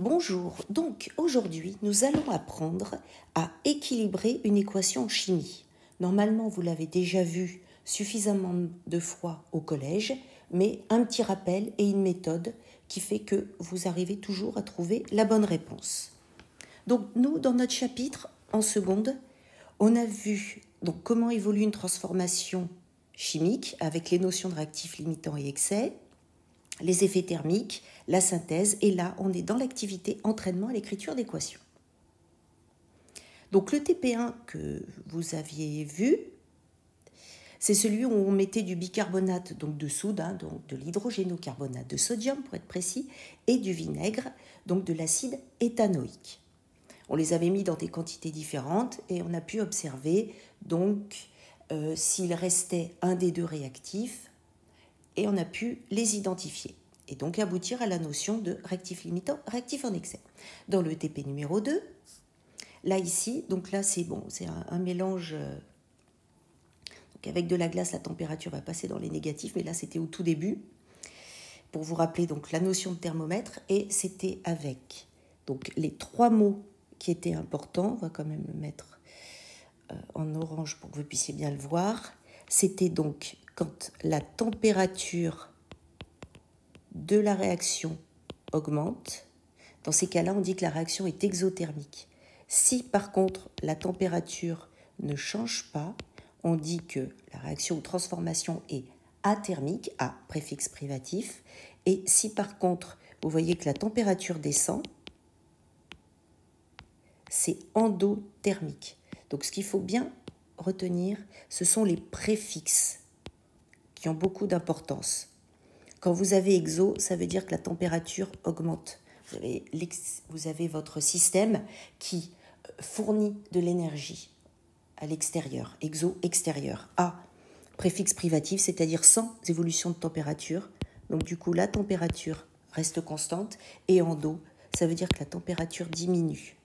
Bonjour, donc aujourd'hui nous allons apprendre à équilibrer une équation en chimie. Normalement vous l'avez déjà vu suffisamment de fois au collège, mais un petit rappel et une méthode qui fait que vous arrivez toujours à trouver la bonne réponse. Donc nous, dans notre chapitre en seconde, on a vu donc, comment évolue une transformation chimique avec les notions de réactifs limitants et excès, les effets thermiques, la synthèse, et là, on est dans l'activité entraînement à l'écriture d'équations. Donc le TP1 que vous aviez vu, c'est celui où on mettait du bicarbonate donc de soude, hein, donc de l'hydrogénocarbonate de sodium pour être précis, et du vinaigre, donc de l'acide éthanoïque. On les avait mis dans des quantités différentes et on a pu observer donc euh, s'il restait un des deux réactifs, et on a pu les identifier et donc aboutir à la notion de rectif limitant, rectif en excès. Dans le TP numéro 2, là ici, donc là c'est bon, c'est un, mélange euh, avec de la glace, la température va passer dans les négatifs, mais là c'était au tout début pour vous rappeler donc la notion de thermomètre et c'était avec donc les trois mots qui étaient importants, on va quand même le mettre euh, en orange pour que vous puissiez bien le voir. C'était donc quand la température de la réaction augmente, dans ces cas-là, on dit que la réaction est exothermique. Si par contre la température ne change pas, on dit que la réaction ou transformation est athermique, à préfixe privatif, et si par contre vous voyez que la température descend, c'est endothermique. Donc ce qu'il faut bien retenir, ce sont les préfixes qui ont beaucoup d'importance. Quand vous avez exo, ça veut dire que la température augmente. Vous avez, vous avez votre système qui euh, fournit de l'énergie à l'extérieur, exo extérieur. A, préfixe privatif, c'est-à-dire sans évolution de température. Donc du coup, la température reste constante. Et en dos, ça veut dire que la température diminue.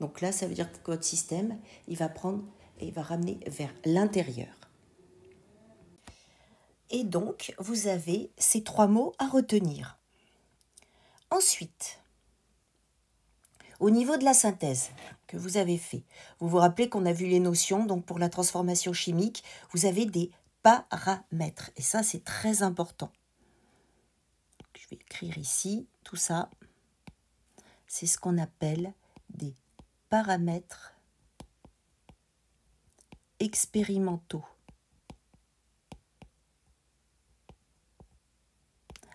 Donc là, ça veut dire que votre système, il va prendre et il va ramener vers l'intérieur. Et donc, vous avez ces trois mots à retenir. Ensuite, au niveau de la synthèse que vous avez fait, vous vous rappelez qu'on a vu les notions, donc pour la transformation chimique, vous avez des paramètres. Et ça, c'est très important. je vais écrire ici tout ça. C'est ce qu'on appelle des paramètres expérimentaux.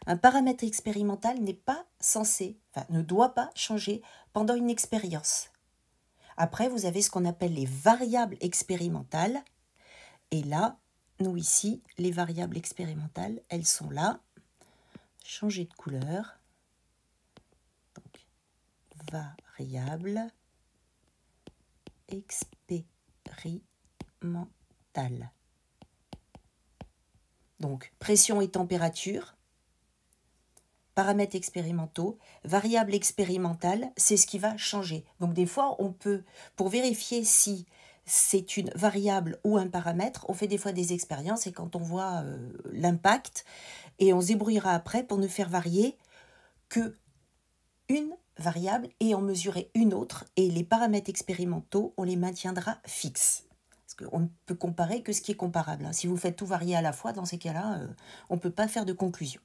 Un paramètre expérimental n'est pas censé, enfin, ne doit pas changer pendant une expérience. Après, vous avez ce qu'on appelle les variables expérimentales. Et là, nous ici, les variables expérimentales, elles sont là. Changer de couleur. Donc, variable expérimentale. Donc, pression et température paramètres expérimentaux, variables expérimentales, c'est ce qui va changer. Donc des fois, on peut, pour vérifier si c'est une variable ou un paramètre, on fait des fois des expériences et quand on voit euh, l'impact, et on se débrouillera après pour ne faire varier que une variable et en mesurer une autre, et les paramètres expérimentaux, on les maintiendra fixes. Parce qu'on ne peut comparer que ce qui est comparable. Hein. Si vous faites tout varier à la fois, dans ces cas-là, euh, on ne peut pas faire de conclusion.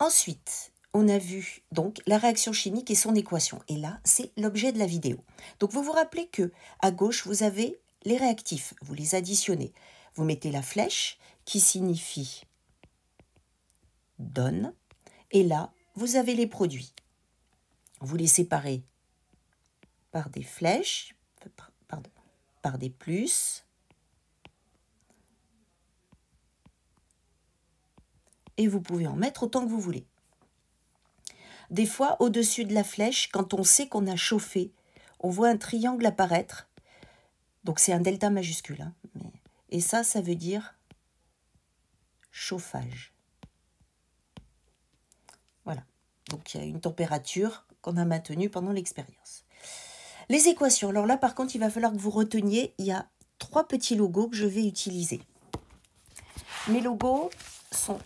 Ensuite, on a vu donc la réaction chimique et son équation. Et là, c'est l'objet de la vidéo. Donc vous vous rappelez que à gauche, vous avez les réactifs, vous les additionnez. Vous mettez la flèche qui signifie donne. Et là, vous avez les produits. Vous les séparez par des flèches, par des plus, et vous pouvez en mettre autant que vous voulez. Des fois, au-dessus de la flèche, quand on sait qu'on a chauffé, on voit un triangle apparaître. Donc c'est un delta majuscule. Hein, mais... Et ça, ça veut dire chauffage. Voilà. Donc il y a une température qu'on a maintenue pendant l'expérience. Les équations. Alors là, par contre, il va falloir que vous reteniez. Il y a trois petits logos que je vais utiliser. Mes logos sont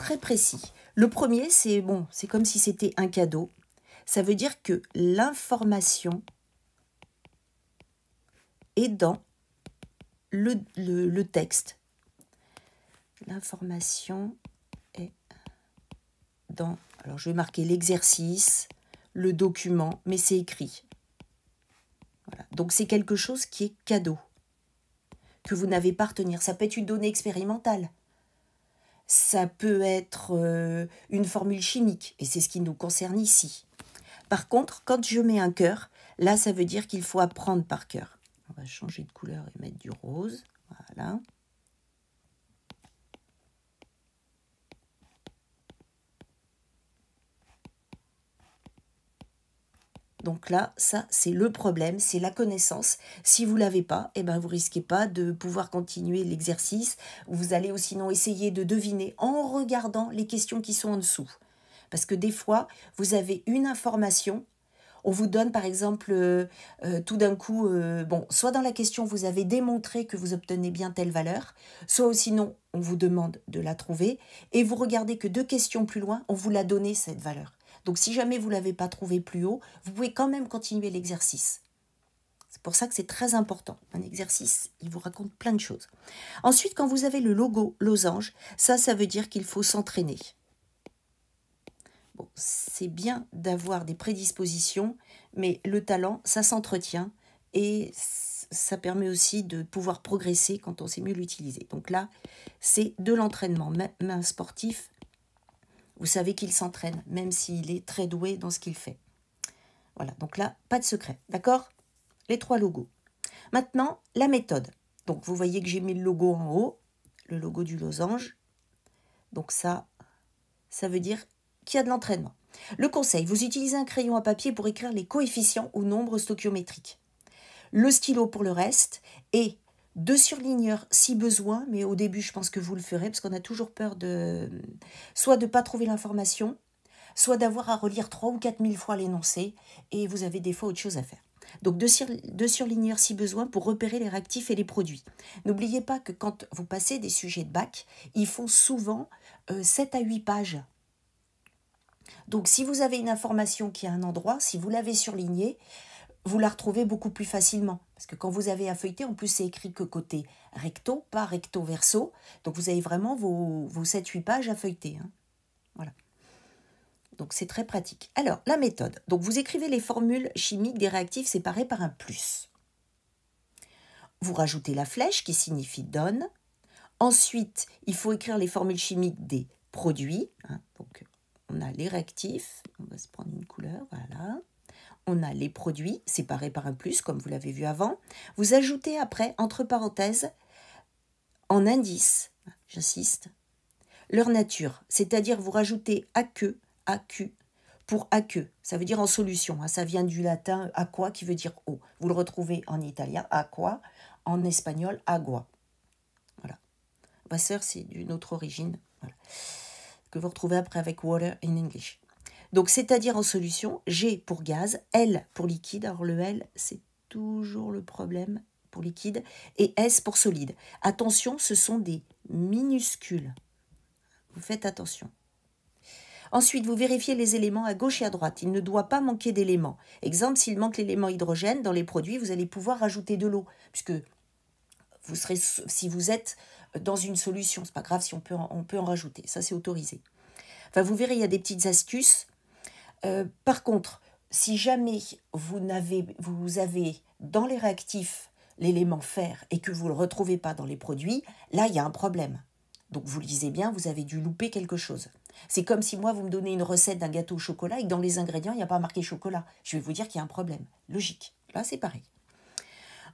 très précis. Le premier, c'est bon, c'est comme si c'était un cadeau. Ça veut dire que l'information est dans le, texte. L'information est dans... Alors, je vais marquer l'exercice, le document, mais c'est écrit. Donc, c'est quelque chose qui est cadeau, que vous n'avez pas à retenir. Ça peut être une donnée expérimentale ça peut être euh, une formule chimique, et c'est ce qui nous concerne ici. Par contre, quand je mets un cœur, là, ça veut dire qu'il faut apprendre par cœur. On va changer de couleur et mettre du rose. Voilà. Donc là, ça, c'est le problème, c'est la connaissance. Si vous l'avez pas, eh ben, vous risquez pas de pouvoir continuer l'exercice. Vous allez aussi non essayer de deviner en regardant les questions qui sont en dessous. Parce que des fois, vous avez une information on vous donne par exemple euh, euh, tout d'un coup, euh, bon, soit dans la question vous avez démontré que vous obtenez bien telle valeur, soit sinon, on vous demande de la trouver, et vous regardez que deux questions plus loin, on vous l'a donné cette valeur. Donc si jamais vous ne l'avez pas trouvé plus haut, vous pouvez quand même continuer l'exercice. C'est pour ça que c'est très important. Un exercice, il vous raconte plein de choses. Ensuite, quand vous avez le logo losange, ça, ça veut dire qu'il faut s'entraîner. Bon, c'est bien d'avoir des prédispositions, mais le talent, ça s'entretient et ça permet aussi de pouvoir progresser quand on sait mieux l'utiliser. Donc là, c'est de l'entraînement. Même sportif vous savez qu'il s'entraîne, même s'il est très doué dans ce qu'il fait. Voilà, donc là, pas de secret, d'accord Les trois logos. Maintenant, la méthode. Donc, vous voyez que j'ai mis le logo en haut, le logo du losange. Donc ça, ça veut dire qu'il y a de l'entraînement. Le conseil, vous utilisez un crayon à papier pour écrire les coefficients ou nombres stoichiométriques. Le stylo pour le reste et deux surligneurs si besoin, mais au début je pense que vous le ferez parce qu'on a toujours peur de soit de ne pas trouver l'information, soit d'avoir à relire trois ou quatre mille fois l'énoncé et vous avez des fois autre chose à faire. Donc deux, surligneurs si besoin pour repérer les réactifs et les produits. N'oubliez pas que quand vous passez des sujets de bac, ils font souvent 7 euh, à 8 pages. Donc si vous avez une information qui a un endroit, si vous l'avez surlignée, vous la retrouvez beaucoup plus facilement. Parce que quand vous avez à feuilleter, en plus c'est écrit que côté recto, pas recto verso. Donc vous avez vraiment vos, 7-8 pages à feuilleter. Hein. Voilà. Donc c'est très pratique. Alors, la méthode. Donc vous écrivez les formules chimiques des réactifs séparés par un plus. Vous rajoutez la flèche qui signifie donne. Ensuite, il faut écrire les formules chimiques des produits. Hein. Donc on a les réactifs. On va se prendre une couleur, voilà on a les produits séparés par un plus, comme vous l'avez vu avant. Vous ajoutez après, entre parenthèses, en indice, j'insiste, leur nature, c'est-à-dire vous rajoutez à AQ, pour aqueux. Ça veut dire en solution. Hein. Ça vient du latin aqua qui veut dire eau. Vous le retrouvez en italien aqua, en espagnol agua. Voilà. Wasser, c'est d'une autre origine. Que vous retrouvez après avec water in English. Donc, c'est-à-dire en solution, G pour gaz, L pour liquide. Alors, le L, c'est toujours le problème pour liquide, et S pour solide. Attention, ce sont des minuscules. Vous faites attention. Ensuite, vous vérifiez les éléments à gauche et à droite. Il ne doit pas manquer d'éléments. Exemple, s'il manque l'élément hydrogène dans les produits, vous allez pouvoir rajouter de l'eau, puisque vous serez, si vous êtes dans une solution, ce n'est pas grave si on peut on peut en rajouter, ça c'est autorisé. Enfin, vous verrez, il y a des petites astuces euh, par contre, si jamais vous, avez, vous avez dans les réactifs l'élément fer et que vous ne le retrouvez pas dans les produits, là, il y a un problème. Donc vous lisez bien, vous avez dû louper quelque chose. C'est comme si moi, vous me donnez une recette d'un gâteau au chocolat et que dans les ingrédients, il n'y a pas marqué chocolat. Je vais vous dire qu'il y a un problème. Logique. Là, c'est pareil.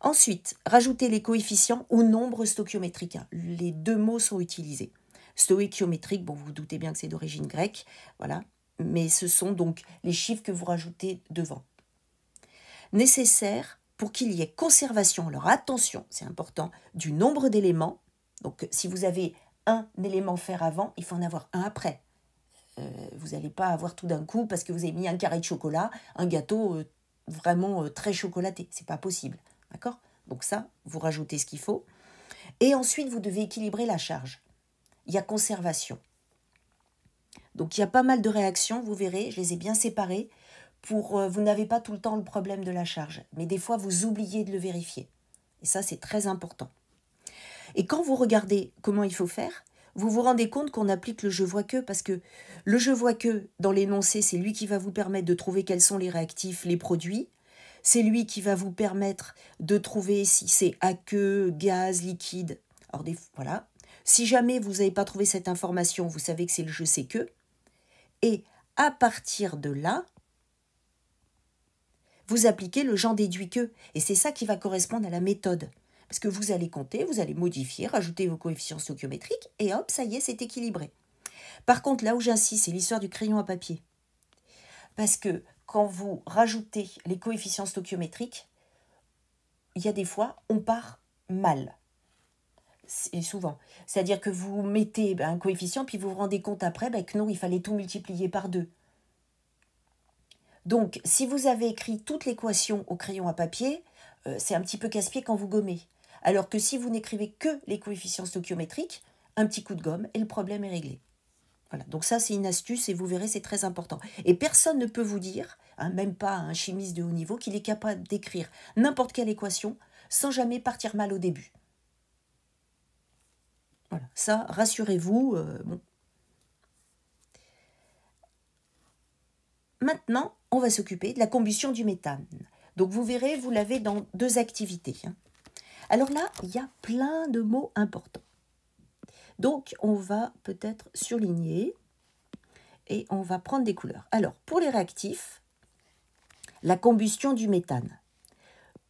Ensuite, rajoutez les coefficients ou nombre stoichiométrique. Les deux mots sont utilisés. Stoichiométrique, bon, vous, vous doutez bien que c'est d'origine grecque. Voilà mais ce sont donc les chiffres que vous rajoutez devant. Nécessaire pour qu'il y ait conservation, alors attention, c'est important, du nombre d'éléments. Donc euh, si vous avez un élément faire avant, il faut en avoir un après. Euh, vous n'allez pas avoir tout d'un coup parce que vous avez mis un carré de chocolat, un gâteau euh, vraiment très chocolaté. C'est pas possible. D'accord Donc ça, vous rajoutez ce qu'il faut. Et ensuite, vous devez équilibrer la charge. Il y a conservation. Donc il y a pas mal de réactions, vous verrez, je les ai bien séparées pour euh, vous n'avez pas tout le temps le problème de la charge, mais des fois vous oubliez de le vérifier. Et ça c'est très important. Et quand vous regardez comment il faut faire, vous vous rendez compte qu'on applique le je vois que parce que le je vois que dans l'énoncé, c'est lui qui va vous permettre de trouver quels sont les réactifs, les produits. C'est lui qui va vous permettre de trouver si c'est aqueux, gaz, liquide. Alors des, voilà. Si jamais vous n'avez pas trouvé cette information, vous savez que c'est le je sais que et à partir de là, vous appliquez le genre déduit que, et c'est ça qui va correspondre à la méthode. Parce que vous allez compter, vous allez modifier, rajouter vos coefficients stoichiométriques, et hop, ça y est, c'est équilibré. Par contre, là où j'insiste, c'est l'histoire du crayon à papier. Parce que quand vous rajoutez les coefficients stoichiométriques, il y a des fois, on part mal et souvent. C'est-à-dire que vous mettez ben, un coefficient, puis vous vous rendez compte après ben, que non, il fallait tout multiplier par deux Donc, si vous avez écrit toute l'équation au crayon à papier, euh, c'est un petit peu casse-pied quand vous gommez. Alors que si vous n'écrivez que les coefficients stoichiométriques, un petit coup de gomme et le problème est réglé. Voilà, donc ça c'est une astuce et vous verrez c'est très important. Et personne ne peut vous dire, hein, même pas un chimiste de haut niveau, qu'il est capable d'écrire n'importe quelle équation sans jamais partir mal au début ça, rassurez-vous. Euh, Maintenant, on va s'occuper de la combustion du méthane. Donc vous verrez, vous l'avez dans deux activités. Hein. Alors là, il y a plein de mots importants. Donc on va peut-être surligner et on va prendre des couleurs. Alors pour les réactifs, la combustion du méthane.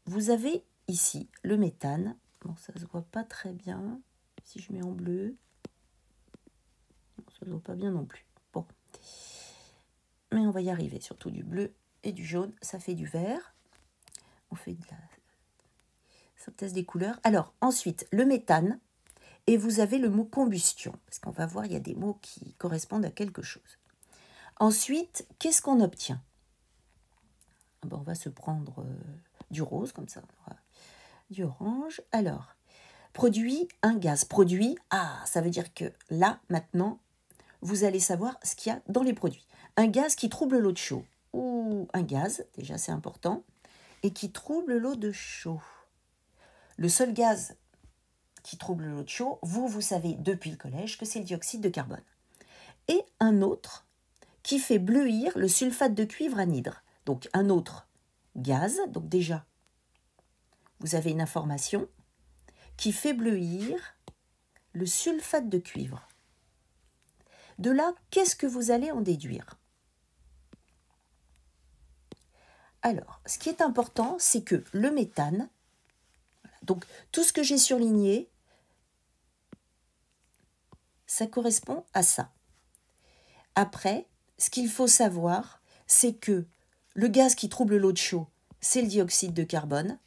Vous avez ici le méthane. Bon, ça ne se voit pas très bien si je mets en bleu. Ça ne va pas bien non plus. Bon. Mais on va y arriver, surtout du bleu et du jaune. Ça fait du vert. On fait de la synthèse des couleurs. Alors, ensuite, le méthane. Et vous avez le mot combustion. Parce qu'on va voir, il y a des mots qui correspondent à quelque chose. Ensuite, qu'est-ce qu'on obtient ah ben, On va se prendre euh, du rose, comme ça, du orange. Alors, produit un gaz, produit Ah, ça veut dire que là, maintenant, vous allez savoir ce qu'il y a dans les produits. Un gaz qui trouble l'eau de chaud. Ou un gaz, déjà c'est important, et qui trouble l'eau de chaud. Le seul gaz qui trouble l'eau de chaud, vous, vous savez depuis le collège que c'est le dioxyde de carbone. Et un autre qui fait bleuir le sulfate de cuivre anhydre. Donc un autre gaz, donc déjà, vous avez une information qui fait bleuir le sulfate de cuivre. De là, qu'est-ce que vous allez en déduire Alors, ce qui est important, c'est que le méthane, donc tout ce que j'ai surligné, ça correspond à ça. Après, ce qu'il faut savoir, c'est que le gaz qui trouble l'eau de chaud, c'est le dioxyde de carbone.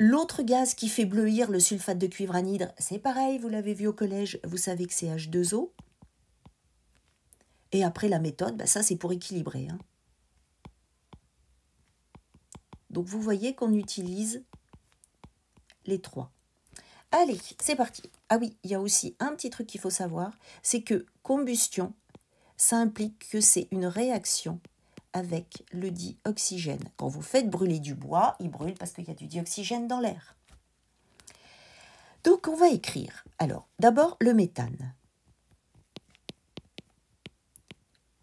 L'autre gaz qui fait bleuir le sulfate de cuivre anhydre, c'est pareil, vous l'avez vu au collège, vous savez que c'est H2O. Et après la méthode, bah, ça c'est pour équilibrer. Hein. Donc vous voyez qu'on utilise les trois. Allez, c'est parti. Ah oui, il y a aussi un petit truc qu'il faut savoir, c'est que combustion, ça implique que c'est une réaction avec le dioxygène. Quand vous faites brûler du bois, il brûle parce qu'il y a du dioxygène dans l'air. Donc on va écrire. Alors, d'abord le méthane.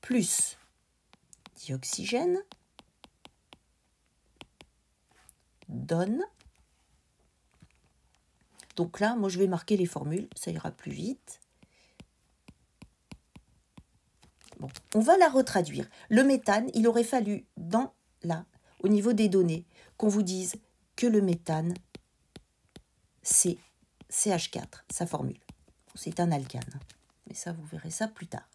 Plus dioxygène donne. Donc là, moi je vais marquer les formules, ça ira plus vite. on va la retraduire. Le méthane, il aurait fallu, dans la, au niveau des données, qu'on vous dise que le méthane, c'est CH4, sa formule. C'est un alcane. Mais ça, vous verrez ça plus tard.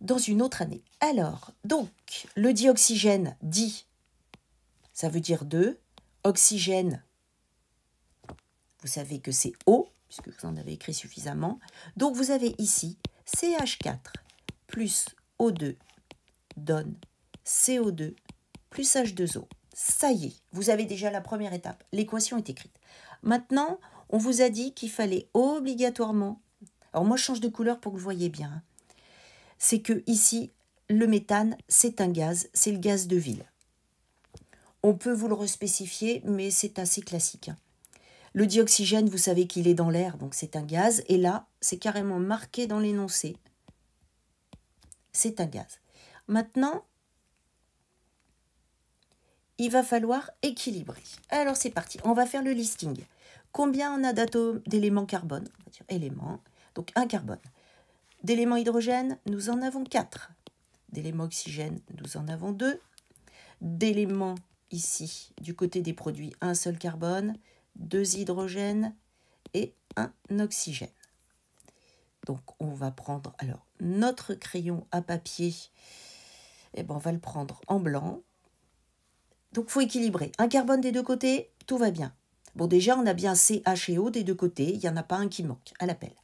Dans une autre année. Alors, donc, le dioxygène dit, ça veut dire 2. Oxygène, vous savez que c'est O, puisque vous en avez écrit suffisamment. Donc, vous avez ici CH4 plus O2 donne CO2 plus H2O. Ça y est, vous avez déjà la première étape. L'équation est écrite. Maintenant, on vous a dit qu'il fallait obligatoirement... Alors moi, je change de couleur pour que vous voyez bien. Hein. C'est que ici, le méthane, c'est un gaz, c'est le gaz de ville. On peut vous le respécifier, mais c'est assez classique. Hein. Le dioxygène, vous savez qu'il est dans l'air, donc c'est un gaz. Et là, c'est carrément marqué dans l'énoncé c'est un gaz. Maintenant, il va falloir équilibrer. Alors c'est parti, on va faire le listing. Combien on a d'atomes d'éléments carbone On va dire éléments, donc un carbone. D'éléments hydrogène, nous en avons quatre. D'éléments oxygène, nous en avons deux. D'éléments ici, du côté des produits, un seul carbone, deux hydrogènes et un oxygène. Donc on va prendre alors notre crayon à papier. Et eh ben on va le prendre en blanc. Donc faut équilibrer. Un carbone des deux côtés, tout va bien. Bon déjà on a bien C, H et O des deux côtés, il n'y en a pas un qui manque à l'appel.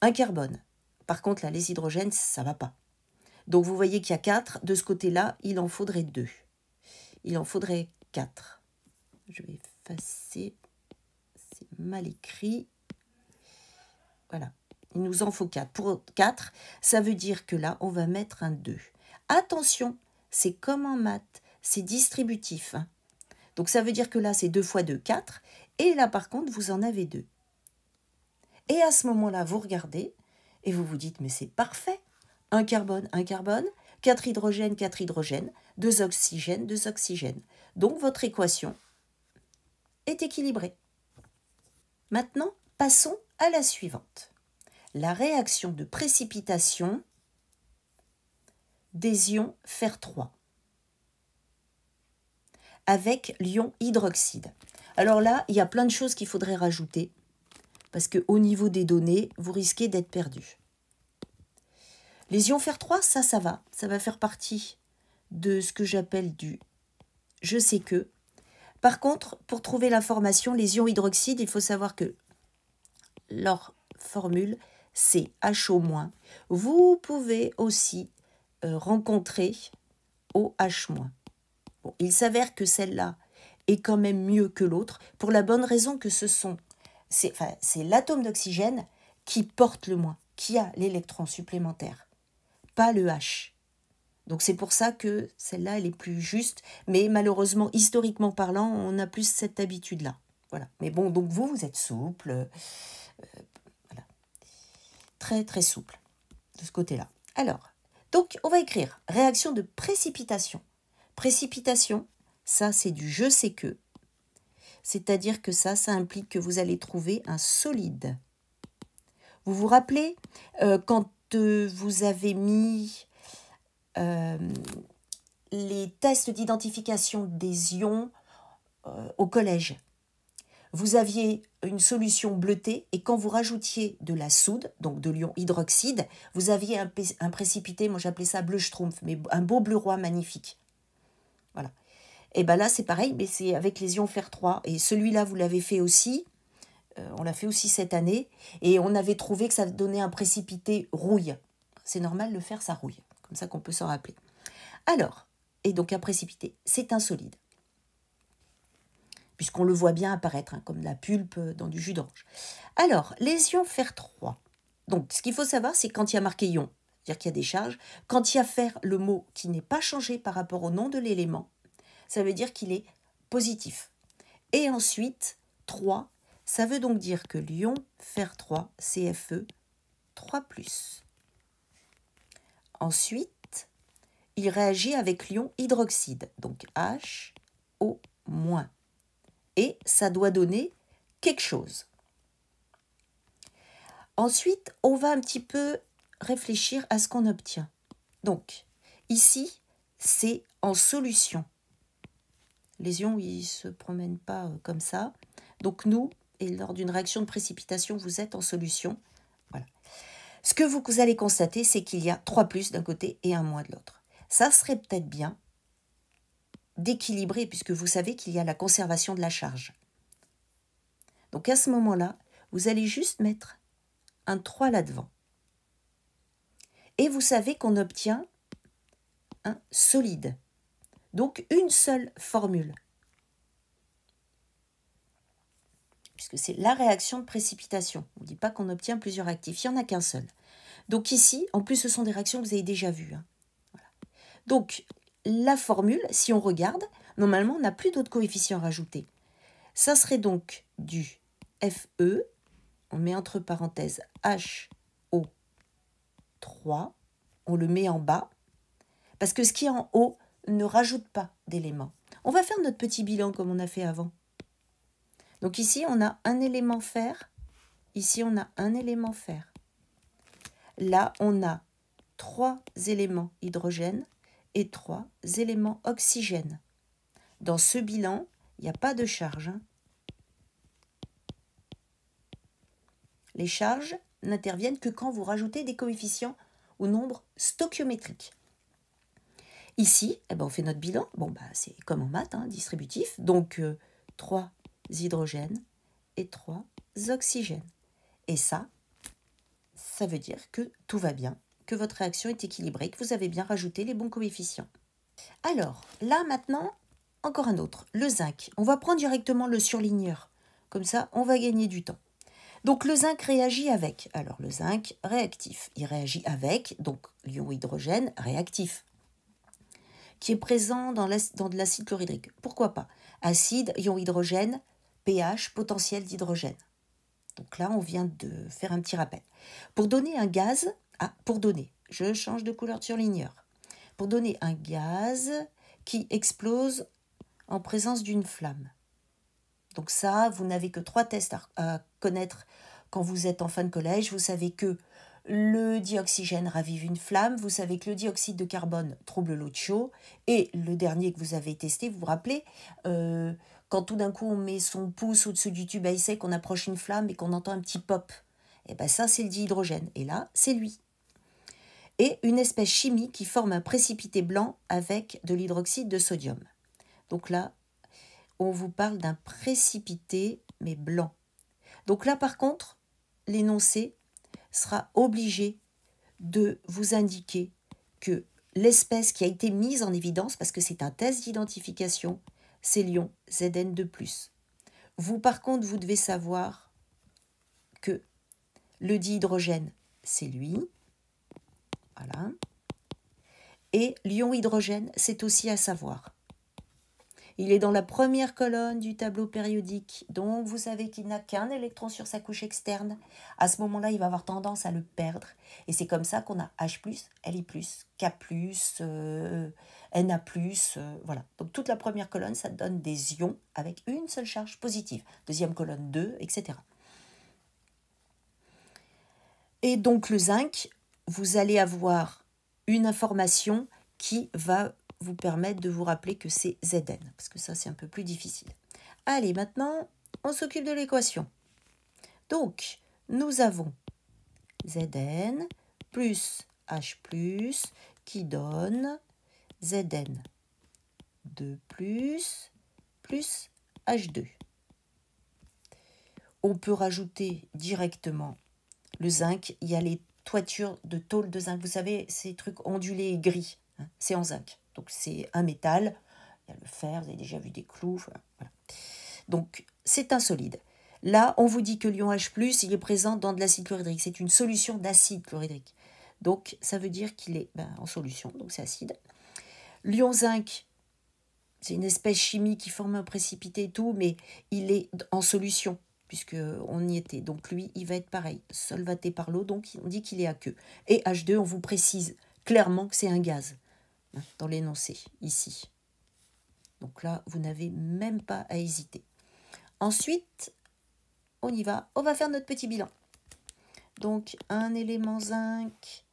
Un carbone. Par contre là les hydrogènes ça va pas. Donc vous voyez qu'il y a 4. De ce côté-là, il en faudrait deux. Il en faudrait 4. Je vais effacer. C'est mal écrit. Voilà. Il nous en faut 4. Pour 4, ça veut dire que là, on va mettre un 2. Attention, c'est comme en maths, c'est distributif. Hein. Donc ça veut dire que là, c'est 2 fois 2, 4. Et là, par contre, vous en avez 2. Et à ce moment-là, vous regardez et vous vous dites, mais c'est parfait. Un carbone, un carbone, 4 hydrogènes, 4 hydrogènes, 2 oxygènes, 2 oxygènes. Donc votre équation est équilibrée. Maintenant, passons à la suivante la réaction de précipitation des ions fer 3 avec l'ion hydroxyde. Alors là, il y a plein de choses qu'il faudrait rajouter parce qu'au niveau des données, vous risquez d'être perdu. Les ions fer 3, ça, ça va. Ça va faire partie de ce que j'appelle du je sais que. Par contre, pour trouver l'information, les ions hydroxyde, il faut savoir que leur formule moins. vous pouvez aussi euh, rencontrer OH-. Bon, il s'avère que celle-là est quand même mieux que l'autre pour la bonne raison que ce sont c'est l'atome d'oxygène qui porte le moins, qui a l'électron supplémentaire, pas le H. Donc c'est pour ça que celle-là, elle est plus juste, mais malheureusement, historiquement parlant, on a plus cette habitude-là. Voilà. Mais bon, donc vous, vous êtes souple, très souple de ce côté-là. Alors, donc on va écrire réaction de précipitation. Précipitation, ça c'est du je sais que. C'est-à-dire que ça, ça implique que vous allez trouver un solide. Vous vous rappelez euh, quand euh, vous avez mis euh, les tests d'identification des ions au collège vous aviez une solution bleutée et quand vous rajoutiez de la soude, donc de l'ion hydroxyde, vous aviez un, précipité, moi j'appelais ça bleu schtroumpf, mais un beau bleu roi magnifique. Voilà. Et eh bien là c'est pareil, mais c'est avec les ions fer 3. Et celui-là vous l'avez fait aussi, euh, on l'a fait aussi cette année, et on avait trouvé que ça donnait un précipité rouille. C'est normal, le fer ça rouille, comme ça qu'on peut s'en rappeler. Alors, et donc un précipité, c'est un solide puisqu'on le voit bien apparaître, hein, comme la pulpe euh, dans du jus d'orange. Alors, les ions fer 3. Donc, ce qu'il faut savoir, c'est quand il y a marqué ion, c'est-à-dire qu'il y a des charges, quand il y a fer, le mot qui n'est pas changé par rapport au nom de l'élément, ça veut dire qu'il est positif. Et ensuite, 3, ça veut donc dire que l'ion fer 3, CFE, 3 ⁇ Ensuite, il réagit avec l'ion hydroxyde, donc H, O- et ça doit donner quelque chose. Ensuite, on va un petit peu réfléchir à ce qu'on obtient. Donc, ici, c'est en solution. Les ions, ils ne se promènent pas euh, comme ça. Donc, nous, et lors d'une réaction de précipitation, vous êtes en solution. Voilà. Ce que vous allez constater, c'est qu'il y a trois plus d'un côté et un moins de l'autre. Ça serait peut-être bien d'équilibrer, puisque vous savez qu'il y a la conservation de la charge. Donc à ce moment-là, vous allez juste mettre un 3 là-devant. Et vous savez qu'on obtient un solide. Donc une seule formule. Puisque c'est la réaction de précipitation. On ne dit pas qu'on obtient plusieurs actifs, il n'y en a qu'un seul. Donc ici, en plus ce sont des réactions que vous avez déjà vues. Hein. Donc la formule, si on regarde, normalement, on n'a plus d'autres coefficients rajoutés. Ça serait donc du FE, on met entre parenthèses HO3, on le met en bas, parce que ce qui est en haut ne rajoute pas d'éléments. On va faire notre petit bilan comme on a fait avant. Donc ici, on a un élément fer, ici, on a un élément fer. Là, on a trois éléments hydrogène, et trois éléments oxygène. Dans ce bilan, il n'y a pas de charge. Hein. Les charges n'interviennent que quand vous rajoutez des coefficients au nombre stoichiométrique. Ici, eh ben on fait notre bilan. Bon, bah, c'est comme en maths, hein, distributif. Donc, euh, trois hydrogènes et trois oxygènes. Et ça, ça veut dire que tout va bien que votre réaction est équilibrée, que vous avez bien rajouté les bons coefficients. Alors, là maintenant, encore un autre, le zinc. On va prendre directement le surligneur. Comme ça, on va gagner du temps. Donc le zinc réagit avec. Alors le zinc réactif, il réagit avec, donc l'ion hydrogène réactif, qui est présent dans, dans de l'acide chlorhydrique. Pourquoi pas Acide, ion hydrogène, pH, potentiel d'hydrogène. Donc là, on vient de faire un petit rappel. Pour donner un gaz, ah, pour donner, je change de couleur de surligneur, pour donner un gaz qui explose en présence d'une flamme. Donc ça, vous n'avez que trois tests à, connaître quand vous êtes en fin de collège. Vous savez que le dioxygène ravive une flamme, vous savez que le dioxyde de carbone trouble l'eau de chaud, et le dernier que vous avez testé, vous vous rappelez, euh, quand tout d'un coup on met son pouce au-dessus du tube à sait qu'on approche une flamme et qu'on entend un petit pop, et eh bien ça c'est le dihydrogène, et là c'est lui et une espèce chimique qui forme un précipité blanc avec de l'hydroxyde de sodium. Donc là, on vous parle d'un précipité, mais blanc. Donc là, par contre, l'énoncé sera obligé de vous indiquer que l'espèce qui a été mise en évidence, parce que c'est un test d'identification, c'est l'ion ZN2+. Vous, par contre, vous devez savoir que le dihydrogène, c'est lui, et l'ion hydrogène, c'est aussi à savoir. Il est dans la première colonne du tableau périodique, donc vous savez qu'il n'a qu'un électron sur sa couche externe. À ce moment-là, il va avoir tendance à le perdre. Et c'est comme ça qu'on a H+, Li+, K+, euh, Na+, euh, voilà. Donc toute la première colonne, ça donne des ions avec une seule charge positive. Deuxième colonne 2, etc. Et donc le zinc, vous allez avoir une information qui va vous permettre de vous rappeler que c'est Zn, parce que ça c'est un peu plus difficile. Allez, maintenant, on s'occupe de l'équation. Donc, nous avons Zn plus H plus qui donne Zn 2 plus plus H2. On peut rajouter directement le zinc. Il y a les toiture de tôle de zinc. Vous savez, ces trucs ondulés gris, hein, c'est en zinc. Donc c'est un métal. Il y a le fer, vous avez déjà vu des clous. Donc c'est un solide. Là, on vous dit que l'ion H+, il est présent dans de l'acide chlorhydrique. C'est une solution d'acide chlorhydrique. Donc, ça veut dire qu'il est ben, en solution, donc c'est acide. L'ion zinc, c'est une espèce chimique qui forme un précipité et tout, mais il est en solution puisqu'on y était. Donc lui, il va être pareil, solvaté par l'eau, donc on dit qu'il est à queue. Et H2, on vous précise clairement que c'est un gaz, hein, dans l'énoncé, ici. Donc là, vous n'avez même pas à hésiter. Ensuite, on y va, on va faire notre petit bilan. Donc un élément zinc,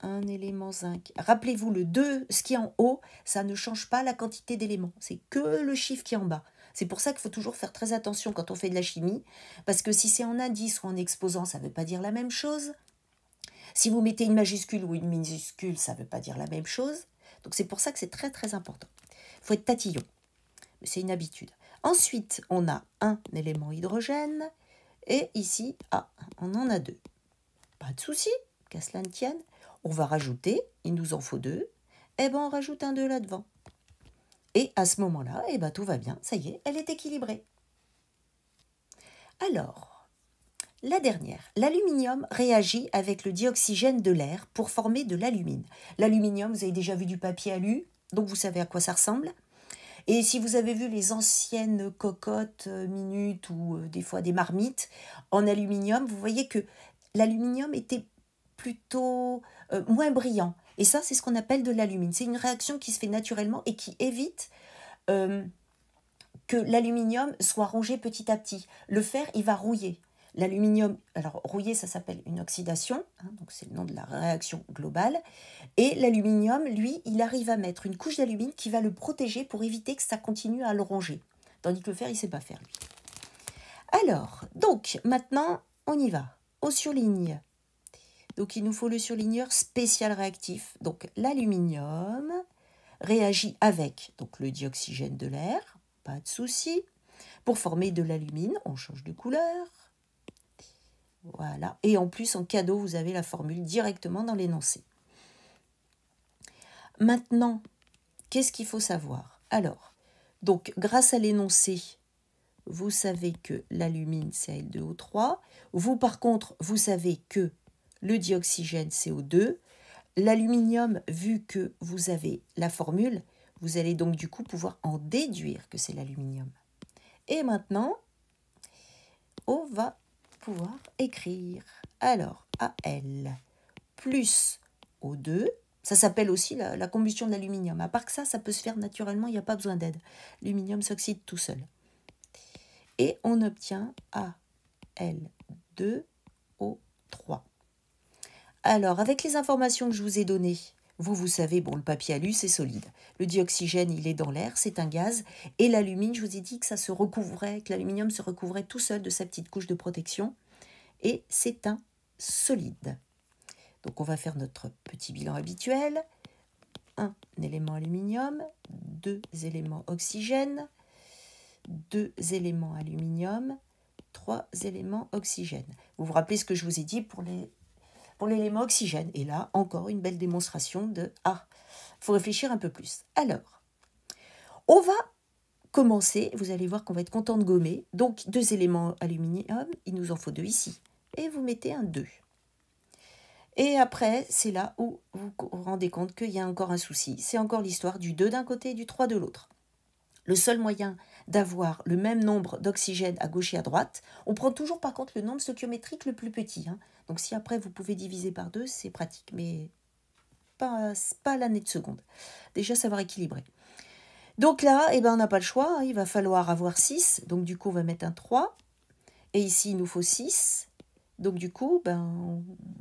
un élément zinc. Rappelez-vous, le 2, ce qui est en haut, ça ne change pas la quantité d'éléments, c'est que le chiffre qui est en bas. C'est pour ça qu'il faut toujours faire très attention quand on fait de la chimie, parce que si c'est en indice ou en exposant, ça ne veut pas dire la même chose. Si vous mettez une majuscule ou une minuscule, ça ne veut pas dire la même chose. Donc c'est pour ça que c'est très très important. Il faut être tatillon. Mais c'est une habitude. Ensuite, on a un élément hydrogène. Et ici, ah, on en a deux. Pas de souci, qu'à cela ne tienne. On va rajouter, il nous en faut deux. Eh ben, on rajoute un de là-devant. Et à ce moment-là, eh ben, tout va bien, ça y est, elle est équilibrée. Alors, la dernière, l'aluminium réagit avec le dioxygène de l'air pour former de l'alumine. L'aluminium, vous avez déjà vu du papier alu, donc vous savez à quoi ça ressemble. Et si vous avez vu les anciennes cocottes euh, minutes ou euh, des fois des marmites en aluminium, vous voyez que l'aluminium était plutôt euh, moins brillant. Et ça, c'est ce qu'on appelle de l'alumine. C'est une réaction qui se fait naturellement et qui évite euh, que l'aluminium soit rongé petit à petit. Le fer, il va rouiller. L'aluminium, alors rouiller, ça s'appelle une oxydation, hein, donc c'est le nom de la réaction globale. Et l'aluminium, lui, il arrive à mettre une couche d'alumine qui va le protéger pour éviter que ça continue à le ronger. Tandis que le fer, il ne sait pas faire, lui. Alors, donc, maintenant, on y va. On surligne donc il nous faut le surligneur spécial réactif. Donc l'aluminium réagit avec donc, le dioxygène de l'air, pas de souci. Pour former de l'alumine, on change de couleur. Voilà. Et en plus, en cadeau, vous avez la formule directement dans l'énoncé. Maintenant, qu'est-ce qu'il faut savoir Alors, donc grâce à l'énoncé, vous savez que l'alumine c'est L2O3. Vous par contre, vous savez que le dioxygène CO2, l'aluminium, vu que vous avez la formule, vous allez donc du coup pouvoir en déduire que c'est l'aluminium. Et maintenant, on va pouvoir écrire. Alors, AL plus O2, ça s'appelle aussi la, la, combustion de l'aluminium. À part que ça, ça peut se faire naturellement, il n'y a pas besoin d'aide. L'aluminium s'oxyde tout seul. Et on obtient AL2O3. Alors, avec les informations que je vous ai données, vous, vous savez, bon, le papier alu, c'est solide. Le dioxygène, il est dans l'air, c'est un gaz. Et l'alumine, je vous ai dit que ça se recouvrait, que l'aluminium se recouvrait tout seul de sa petite couche de protection. Et c'est un solide. Donc, on va faire notre petit bilan habituel. Un élément aluminium, deux éléments oxygène, deux éléments aluminium, trois éléments oxygène. Vous vous rappelez ce que je vous ai dit pour les l'élément oxygène. Et là, encore une belle démonstration de Ah, faut réfléchir un peu plus. Alors, on va commencer. Vous allez voir qu'on va être content de gommer. Donc, deux éléments aluminium, il nous en faut deux ici. Et vous mettez un 2. Et après, c'est là où vous vous rendez compte qu'il y a encore un souci. C'est encore l'histoire du 2 d'un côté et du 3 de l'autre. Le seul moyen d'avoir le même nombre d'oxygène à gauche et à droite, on prend toujours par contre le nombre stoichiométrique le plus petit. Hein. Donc si après vous pouvez diviser par 2, c'est pratique, mais pas, l'année de seconde. Déjà savoir équilibrer. Donc là, eh ben, on n'a pas le choix, hein. il va falloir avoir 6, donc du coup on va mettre un 3, et ici il nous faut 6, donc du coup ben,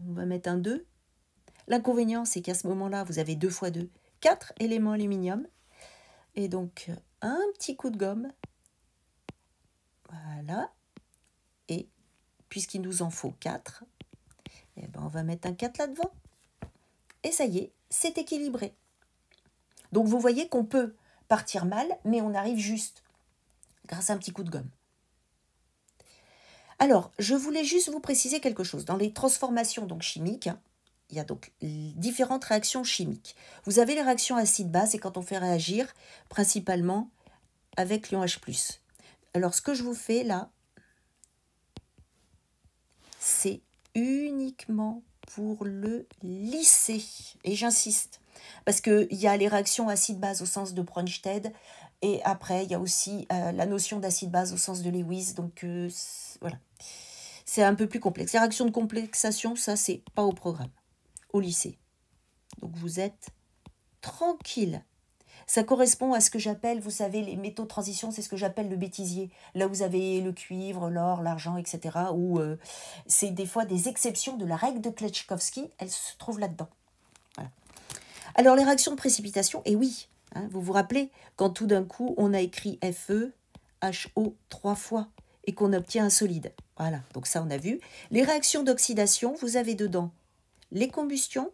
on va mettre un 2. L'inconvénient c'est qu'à ce moment-là, vous avez 2 fois 2, 4 éléments aluminium, et donc un petit coup de gomme, voilà, et puisqu'il nous en faut 4, eh ben, on va mettre un 4 là-devant. Et ça y est, c'est équilibré. Donc vous voyez qu'on peut partir mal, mais on arrive juste, grâce à un petit coup de gomme. Alors, je voulais juste vous préciser quelque chose. Dans les transformations donc chimiques, hein, il y a donc différentes réactions chimiques. Vous avez les réactions acide-base, et quand on fait réagir, principalement avec l'ion H+. Alors, ce que je vous fais là, c'est uniquement pour le lycée. Et j'insiste, parce qu'il y a les réactions acide-base au sens de Bronsted, et après, il y a aussi euh, la notion d'acide-base au sens de Lewis, donc euh, voilà. C'est un peu plus complexe. Les réactions de complexation, ça, c'est pas au programme, au lycée. Donc vous êtes tranquille. Ça correspond à ce que j'appelle, vous savez, les métaux de transition, c'est ce que j'appelle le bêtisier. Là, vous avez le cuivre, l'or, l'argent, etc. Ou euh, c'est des fois des exceptions de la règle de Kletchkovski. elles se trouvent là-dedans. Alors, les réactions de précipitation, et oui, hein, vous vous rappelez, quand tout d'un coup, on a écrit FE, trois fois, et qu'on obtient un solide. Voilà, donc ça, on a vu. Les réactions d'oxydation, vous avez dedans les combustions,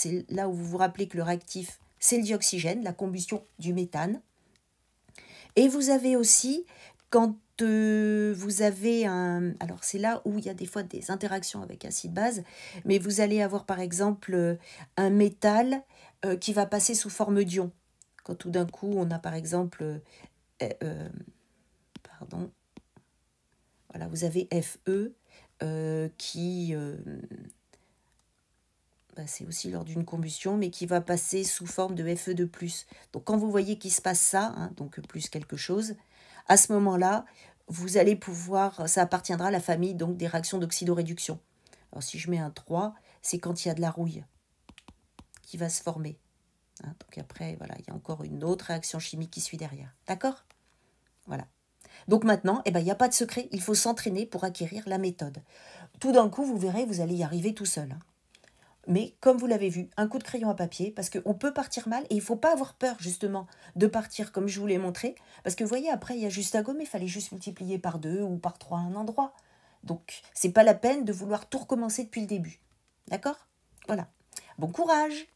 c'est là où vous vous rappelez que le réactif, c'est le dioxygène, la combustion du méthane. Et vous avez aussi, quand euh, vous avez un... Alors c'est là où il y a des fois des interactions avec acide-base, mais vous allez avoir par exemple euh, un métal euh, qui va passer sous forme d'ion. Quand tout d'un coup on a par exemple... pardon. Voilà, vous avez Fe qui bah, c'est aussi lors d'une combustion, mais qui va passer sous forme de Fe de plus. Donc quand vous voyez qu'il se passe ça, hein, donc plus quelque chose, à ce moment-là, vous allez pouvoir, ça appartiendra à la famille donc des réactions d'oxydoréduction. Alors si je mets un 3, c'est quand il y a de la rouille qui va se former. Hein. donc après, voilà, il y a encore une autre réaction chimique qui suit derrière. D'accord Voilà. Donc maintenant, eh ben, il n'y a pas de secret, il faut s'entraîner pour acquérir la méthode. Tout d'un coup, vous verrez, vous allez y arriver tout seul. Hein mais comme vous l'avez vu, un coup de crayon à papier, parce qu'on peut partir mal, et il ne faut pas avoir peur justement de partir comme je vous l'ai montré, parce que vous voyez, après, il y a juste à gommer, il fallait juste multiplier par deux ou par trois à un endroit. Donc, c'est pas la peine de vouloir tout recommencer depuis le début. D'accord Voilà. Bon courage